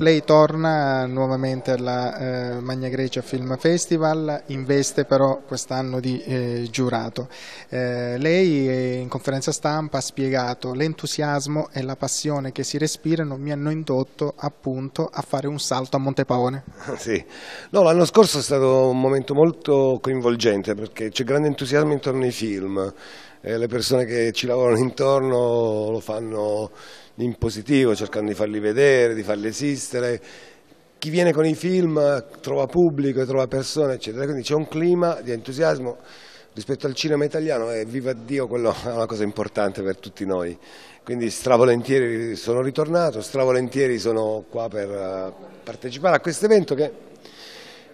Lei torna nuovamente alla eh, Magna Grecia Film Festival, investe però quest'anno di eh, giurato. Eh, lei in conferenza stampa ha spiegato l'entusiasmo e la passione che si respirano mi hanno indotto appunto a fare un salto a Montepaone. Sì, no, l'anno scorso è stato un momento molto coinvolgente perché c'è grande entusiasmo intorno ai film. Eh, le persone che ci lavorano intorno lo fanno in positivo, cercando di farli vedere, di farli esistere. Chi viene con i film trova pubblico, trova persone, eccetera. Quindi c'è un clima di entusiasmo rispetto al cinema italiano e viva Dio, quello è una cosa importante per tutti noi. Quindi stravolentieri sono ritornato, stravolentieri sono qua per eh, partecipare a questo evento che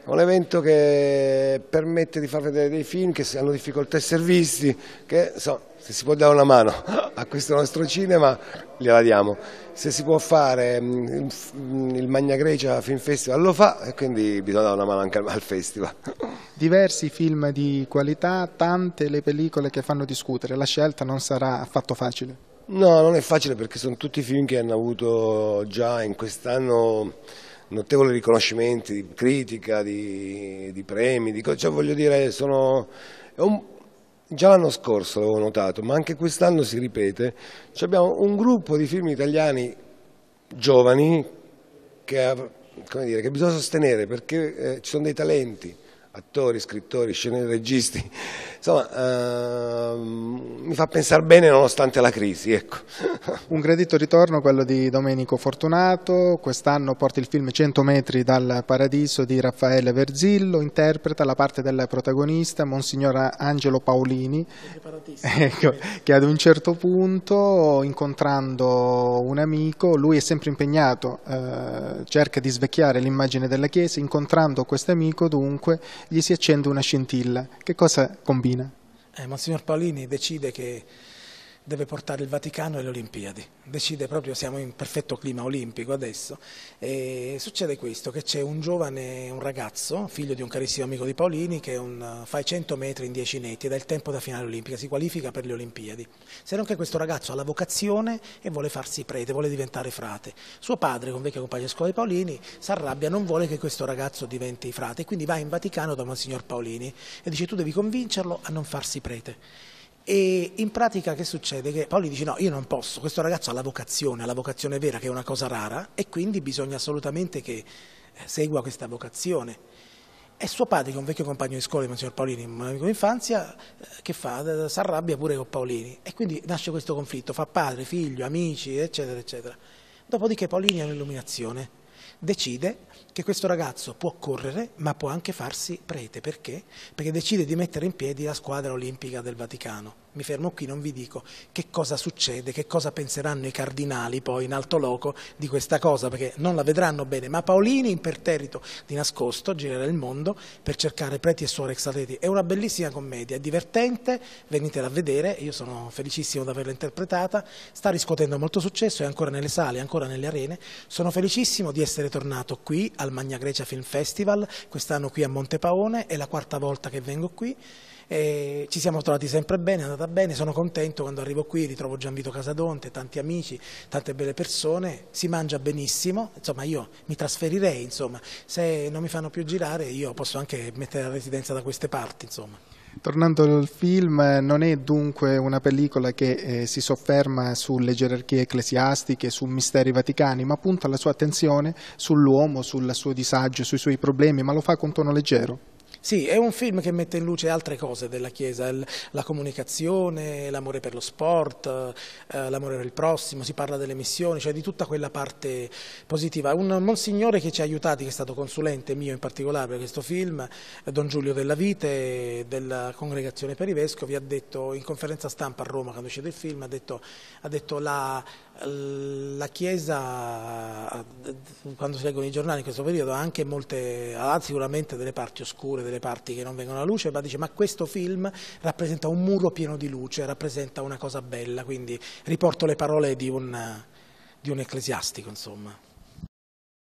un evento che permette di far vedere dei film che hanno difficoltà e servizi, che so, se si può dare una mano a questo nostro cinema gliela diamo, se si può fare mm, mm, il Magna Grecia Film Festival lo fa e quindi bisogna dare una mano anche al festival. Diversi film di qualità, tante le pellicole che fanno discutere, la scelta non sarà affatto facile. No, non è facile perché sono tutti film che hanno avuto già in quest'anno notevoli riconoscimenti di critica, di, di premi, di, cioè voglio dire, sono, un, già l'anno scorso l'avevo notato, ma anche quest'anno si ripete, cioè abbiamo un gruppo di film italiani giovani che, ha, dire, che bisogna sostenere perché eh, ci sono dei talenti, attori, scrittori, scenaregisti, insomma eh, mi fa pensare bene nonostante la crisi. Ecco. Un gradito ritorno quello di Domenico Fortunato, quest'anno porta il film 100 metri dal paradiso di Raffaele Verzillo, interpreta la parte del protagonista Monsignor Angelo Paolini, ecco, che ad un certo punto incontrando un amico, lui è sempre impegnato, eh, cerca di svecchiare l'immagine della chiesa, incontrando questo amico dunque gli si accende una scintilla. Che cosa combina? Eh, Monsignor Paolini decide che deve portare il Vaticano alle Olimpiadi. Decide proprio, siamo in perfetto clima olimpico adesso, e succede questo, che c'è un giovane, un ragazzo, figlio di un carissimo amico di Paolini, che un, fa i 100 metri in 10 netti ed è il tempo da finale olimpica, si qualifica per le Olimpiadi. Se non che questo ragazzo ha la vocazione e vuole farsi prete, vuole diventare frate. Suo padre, con vecchio compagno di scuola di Paolini, si arrabbia, non vuole che questo ragazzo diventi frate, quindi va in Vaticano da Monsignor Paolini e dice tu devi convincerlo a non farsi prete. E in pratica che succede? Che Paoli dice no, io non posso, questo ragazzo ha la vocazione, ha la vocazione vera che è una cosa rara e quindi bisogna assolutamente che eh, segua questa vocazione. E suo padre, che è un vecchio compagno di scuola, il signor Paolini, un amico d'infanzia, eh, che fa? Si arrabbia pure con Paolini. E quindi nasce questo conflitto, fa padre, figlio, amici, eccetera, eccetera. Dopodiché Paolini ha un'illuminazione, decide che questo ragazzo può correre ma può anche farsi prete. Perché? Perché decide di mettere in piedi la squadra olimpica del Vaticano. Mi fermo qui, non vi dico che cosa succede, che cosa penseranno i cardinali poi in alto loco di questa cosa, perché non la vedranno bene, ma Paolini imperterrito di nascosto girerà il mondo per cercare preti e suore extraterrestri. È una bellissima commedia, è divertente, venitela a vedere, io sono felicissimo di averla interpretata, sta riscuotendo molto successo, è ancora nelle sale, è ancora nelle arene, sono felicissimo di essere tornato qui a al Magna Grecia Film Festival, quest'anno qui a Montepaone, è la quarta volta che vengo qui. E ci siamo trovati sempre bene, è andata bene, sono contento quando arrivo qui, ritrovo Gianvito Casadonte, tanti amici, tante belle persone, si mangia benissimo, insomma io mi trasferirei, insomma. se non mi fanno più girare io posso anche mettere la residenza da queste parti. Insomma. Tornando al film, non è dunque una pellicola che eh, si sofferma sulle gerarchie ecclesiastiche, su misteri vaticani, ma punta la sua attenzione sull'uomo, sul suo disagio, sui suoi problemi, ma lo fa con tono leggero. Sì, è un film che mette in luce altre cose della Chiesa, la comunicazione, l'amore per lo sport, eh, l'amore per il prossimo, si parla delle missioni, cioè di tutta quella parte positiva. Un monsignore che ci ha aiutati, che è stato consulente mio in particolare per questo film, eh, Don Giulio Della Vite, della Congregazione per i Vescovi, ha detto in conferenza stampa a Roma quando uscito il film, ha detto, ha detto la, la Chiesa, eh, quando si leggono i giornali in questo periodo, ha anche molte, ha sicuramente delle parti oscure, delle le parti che non vengono alla luce, ma dice ma questo film rappresenta un muro pieno di luce, rappresenta una cosa bella, quindi riporto le parole di un, di un ecclesiastico. Insomma.